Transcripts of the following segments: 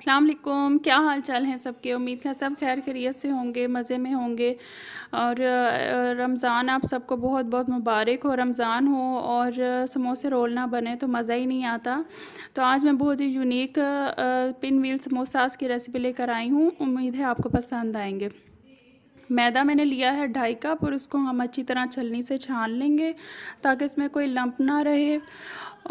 अस्सलाम वालेकुम क्या हाल चाल हैं सबके उम्मीद है सब खैर खैरियत से होंगे मज़े में होंगे और रमज़ान आप सबको बहुत बहुत मुबारक हो रमज़ान हो और समोसे रोल ना बने तो मज़ा ही नहीं आता तो आज मैं बहुत ही यूनिक पिन व्हील समोसास की रेसिपी लेकर आई हूँ उम्मीद है आपको पसंद आएंगे मैदा मैंने लिया है ढाई कप और उसको हम अच्छी तरह छलनी से छान लेंगे ताकि इसमें कोई लंप ना रहे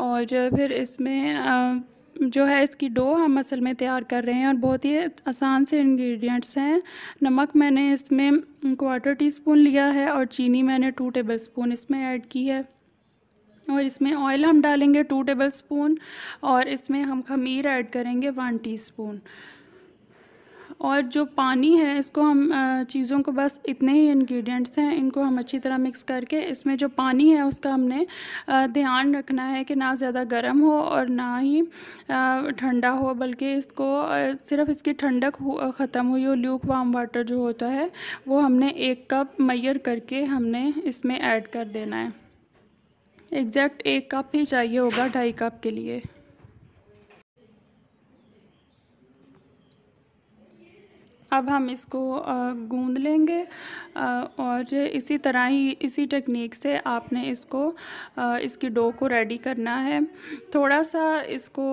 और फिर इसमें जो है इसकी डो हम असल में तैयार कर रहे हैं और बहुत ही आसान से इंग्रेडिएंट्स हैं नमक मैंने इसमें क्वार्टर टी स्पून लिया है और चीनी मैंने टू टेबल स्पून इसमें ऐड की है और इसमें ऑयल हम डालेंगे टू टेबल स्पून और इसमें हम खमीर ऐड करेंगे वन टी स्पून और जो पानी है इसको हम चीज़ों को बस इतने ही इंग्रेडिएंट्स हैं इनको हम अच्छी तरह मिक्स करके इसमें जो पानी है उसका हमने ध्यान रखना है कि ना ज़्यादा गर्म हो और ना ही ठंडा हो बल्कि इसको सिर्फ इसकी ठंडक ख़त्म हुई हो ल्यूक वाम वाटर जो होता है वो हमने एक कप मैयर करके हमने इसमें ऐड कर देना है एग्जैक्ट एक कप ही चाहिए होगा ढाई कप के लिए अब हम इसको गूंद लेंगे और इसी तरह ही इसी टेक्निक से आपने इसको इसकी डो को रेडी करना है थोड़ा सा इसको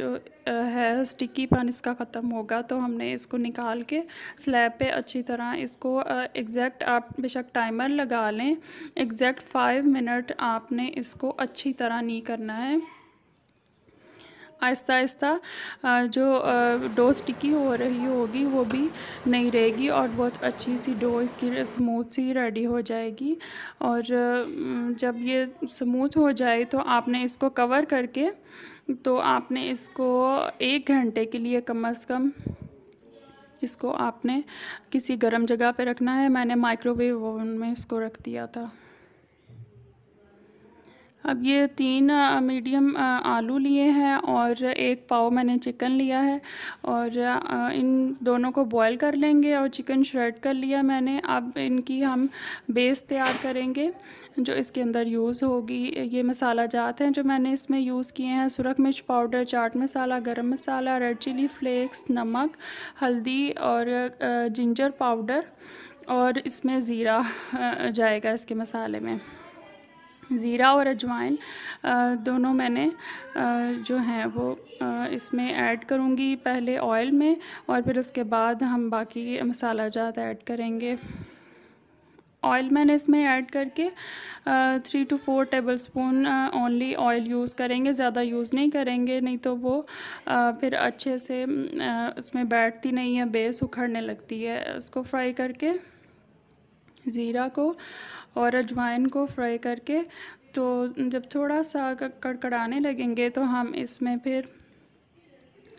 जो है स्टिकी पन इसका ख़त्म होगा तो हमने इसको निकाल के स्लैब पे अच्छी तरह इसको एग्जैक्ट आप बेशक टाइमर लगा लें एग्जैक्ट फाइव मिनट आपने इसको अच्छी तरह नहीं करना है आहिस्ता आहिस्ता जो डो स्टिकी हो रही होगी वो भी नहीं रहेगी और बहुत अच्छी सी डो इसकी स्मूथ सी रेडी हो जाएगी और जब ये स्मूथ हो जाए तो आपने इसको कवर करके तो आपने इसको एक घंटे के लिए कम अज़ कम इसको आपने किसी गर्म जगह पे रखना है मैंने माइक्रोवेव ओवन में इसको रख दिया था अब ये तीन मीडियम आलू लिए हैं और एक पाव मैंने चिकन लिया है और इन दोनों को बॉईल कर लेंगे और चिकन श्रेड कर लिया मैंने अब इनकी हम बेस तैयार करेंगे जो इसके अंदर यूज़ होगी ये मसाला जात हैं जो मैंने इसमें यूज़ किए हैं सुरख मिर्च पाउडर चाट मसाला गरम मसाला रेड चिली फ्लेक्स नमक हल्दी और जिंजर पाउडर और इसमें ज़ीरा जाएगा इसके मसाले में ज़ीरा और अजवाइन दोनों मैंने जो हैं वो इसमें ऐड करूँगी पहले ऑयल में और फिर उसके बाद हम बाकी मसाला जात ऐड करेंगे ऑयल मैंने इसमें ऐड करके three to four tablespoon only oil use करेंगे ज़्यादा यूज़ नहीं करेंगे नहीं तो वो आ, फिर अच्छे से आ, उसमें बैठती नहीं है बेस उखड़ने लगती है उसको फ्राई करके ज़ीरा को और अजवाइन को फ्राई करके तो जब थोड़ा सा कड़कड़ाने लगेंगे तो हम इसमें फिर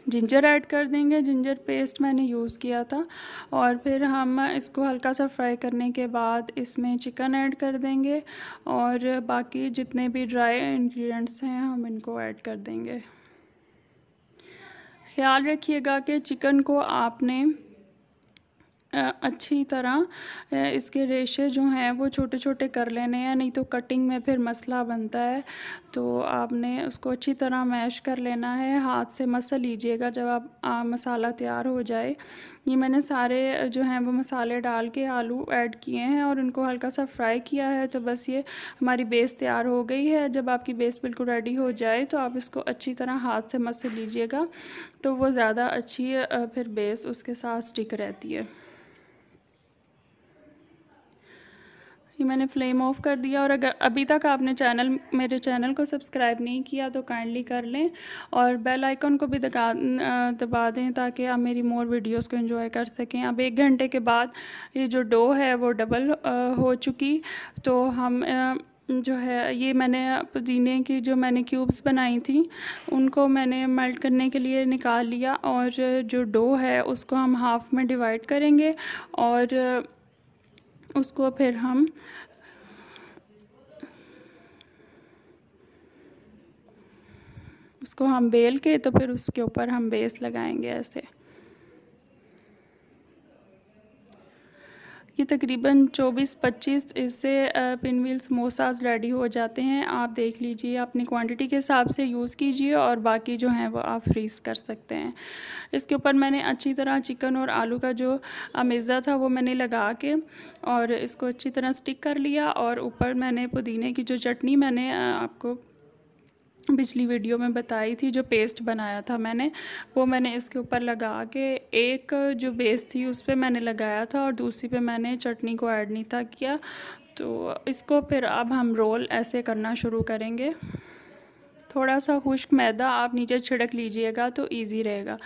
जिंजर ऐड कर देंगे जिंजर पेस्ट मैंने यूज़ किया था और फिर हम इसको हल्का सा फ्राई करने के बाद इसमें चिकन ऐड कर देंगे और बाकी जितने भी ड्राई इंग्रेडिएंट्स हैं हम इनको ऐड कर देंगे ख्याल रखिएगा कि चिकन को आपने अच्छी तरह इसके रेशे जो हैं वो छोटे छोटे कर लेने हैं नहीं तो कटिंग में फिर मसला बनता है तो आपने उसको अच्छी तरह मैश कर लेना है हाथ से मसल लीजिएगा जब आप आ, मसाला तैयार हो जाए ये मैंने सारे जो हैं वो मसाले डाल के आलू ऐड किए हैं और उनको हल्का सा फ्राई किया है तो बस ये हमारी बेस तैयार हो गई है जब आपकी बेस बिल्कुल रेडी हो जाए तो आप इसको अच्छी तरह हाथ से मसल लीजिएगा तो वो ज़्यादा अच्छी फिर बेस उसके साथ स्टिक रहती है इसकी मैंने फ्लेम ऑफ कर दिया और अगर अभी तक आपने चैनल मेरे चैनल को सब्सक्राइब नहीं किया तो काइंडली कर लें और बेल आइकन को भी दबा दबा दें ताकि आप मेरी मोर वीडियोस को एंजॉय कर सकें अब एक घंटे के बाद ये जो डो है वो डबल हो चुकी तो हम जो है ये मैंने पुदीने की जो मैंने क्यूब्स बनाई थी उनको मैंने मेल्ट करने के लिए निकाल लिया और जो डो है उसको हम हाफ़ में डिवाइड करेंगे और उसको फिर हम उसको हम बेल के तो फिर उसके ऊपर हम बेस लगाएंगे ऐसे कि तकरीबन 24-25 इससे पिन व्हील मोसाज रेडी हो जाते हैं आप देख लीजिए अपनी क्वांटिटी के हिसाब से यूज़ कीजिए और बाकी जो हैं वो आप फ्रीज़ कर सकते हैं इसके ऊपर मैंने अच्छी तरह चिकन और आलू का जो अमेज़ा था वो मैंने लगा के और इसको अच्छी तरह स्टिक कर लिया और ऊपर मैंने पुदीने की जो चटनी मैंने आपको पिछली वीडियो में बताई थी जो पेस्ट बनाया था मैंने वो मैंने इसके ऊपर लगा के एक जो बेस थी उस पर मैंने लगाया था और दूसरी पे मैंने चटनी को ऐड नहीं था किया तो इसको फिर अब हम रोल ऐसे करना शुरू करेंगे थोड़ा सा खुश्क मैदा आप नीचे छिड़क लीजिएगा तो इजी रहेगा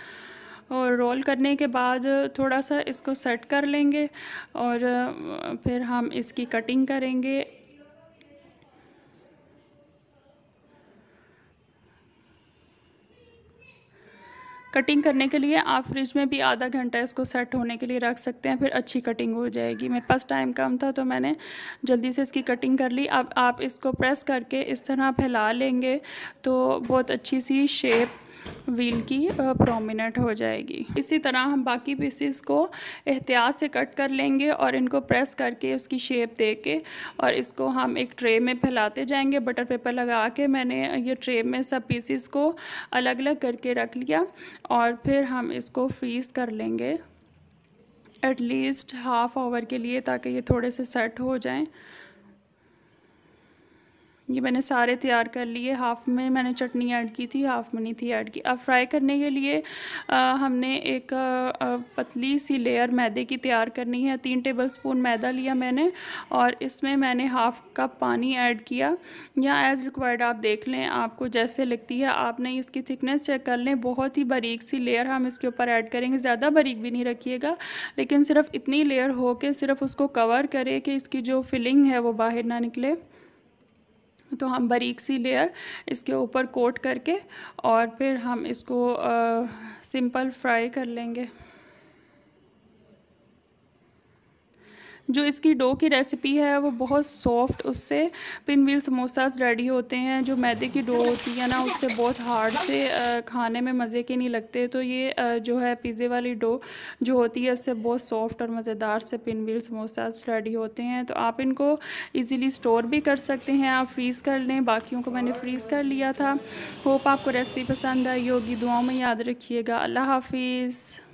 और रोल करने के बाद थोड़ा सा इसको सेट कर लेंगे और फिर हम इसकी कटिंग करेंगे कटिंग करने के लिए आप फ्रिज में भी आधा घंटा इसको सेट होने के लिए रख सकते हैं फिर अच्छी कटिंग हो जाएगी मेरे पास टाइम कम था तो मैंने जल्दी से इसकी कटिंग कर ली अब आप इसको प्रेस करके इस तरह फैला लेंगे तो बहुत अच्छी सी शेप व्हील की प्रोमिनेंट हो जाएगी इसी तरह हम बाकी पीसीस को एहतियात से कट कर लेंगे और इनको प्रेस करके उसकी शेप दे के और इसको हम एक ट्रे में फैलाते जाएंगे बटर पेपर लगा के मैंने ये ट्रे में सब पीसीस को अलग अलग करके रख लिया और फिर हम इसको फ्रीज़ कर लेंगे एटलीस्ट हाफ़ आवर के लिए ताकि ये थोड़े से सेट हो जाएँ ये मैंने सारे तैयार कर लिए हाफ़ में मैंने चटनी ऐड की थी हाफ़ में नहीं थी ऐड की अब फ्राई करने के लिए आ, हमने एक आ, पतली सी लेयर मैदे की तैयार करनी है तीन टेबल स्पून मैदा लिया मैंने और इसमें मैंने हाफ़ कप पानी ऐड किया या एज़ रिक्वायर्ड आप देख लें आपको जैसे लगती है आपने इसकी थिकनेस चेक कर लें बहुत ही बारीक सी लेयर हम इसके ऊपर ऐड करेंगे ज़्यादा बारीक भी नहीं रखिएगा लेकिन सिर्फ इतनी लेयर हो के सिर्फ उसको कवर करें कि इसकी जो फिलिंग है वो बाहर ना निकले तो हम बारीक सी लेयर इसके ऊपर कोट करके और फिर हम इसको आ, सिंपल फ्राई कर लेंगे जो इसकी डो की रेसिपी है वो बहुत सॉफ्ट उससे पिन व्हील समोसाज रेडी होते हैं जो मैदे की डो होती है ना उससे बहुत हार्ड से खाने में मज़े के नहीं लगते तो ये जो है पिज़्ज़े वाली डो जो होती है इससे बहुत सॉफ्ट और मज़ेदार से पिन व्हील समोसाज रेडी होते हैं तो आप इनको ईज़िली स्टोर भी कर सकते हैं आप फ्रीज़ कर लें बाकियों को मैंने फ्रीज़ कर लिया था होप आपको रेसिपी पसंद आई होगी दुआओं में याद रखिएगा अल्लाह हाफिज़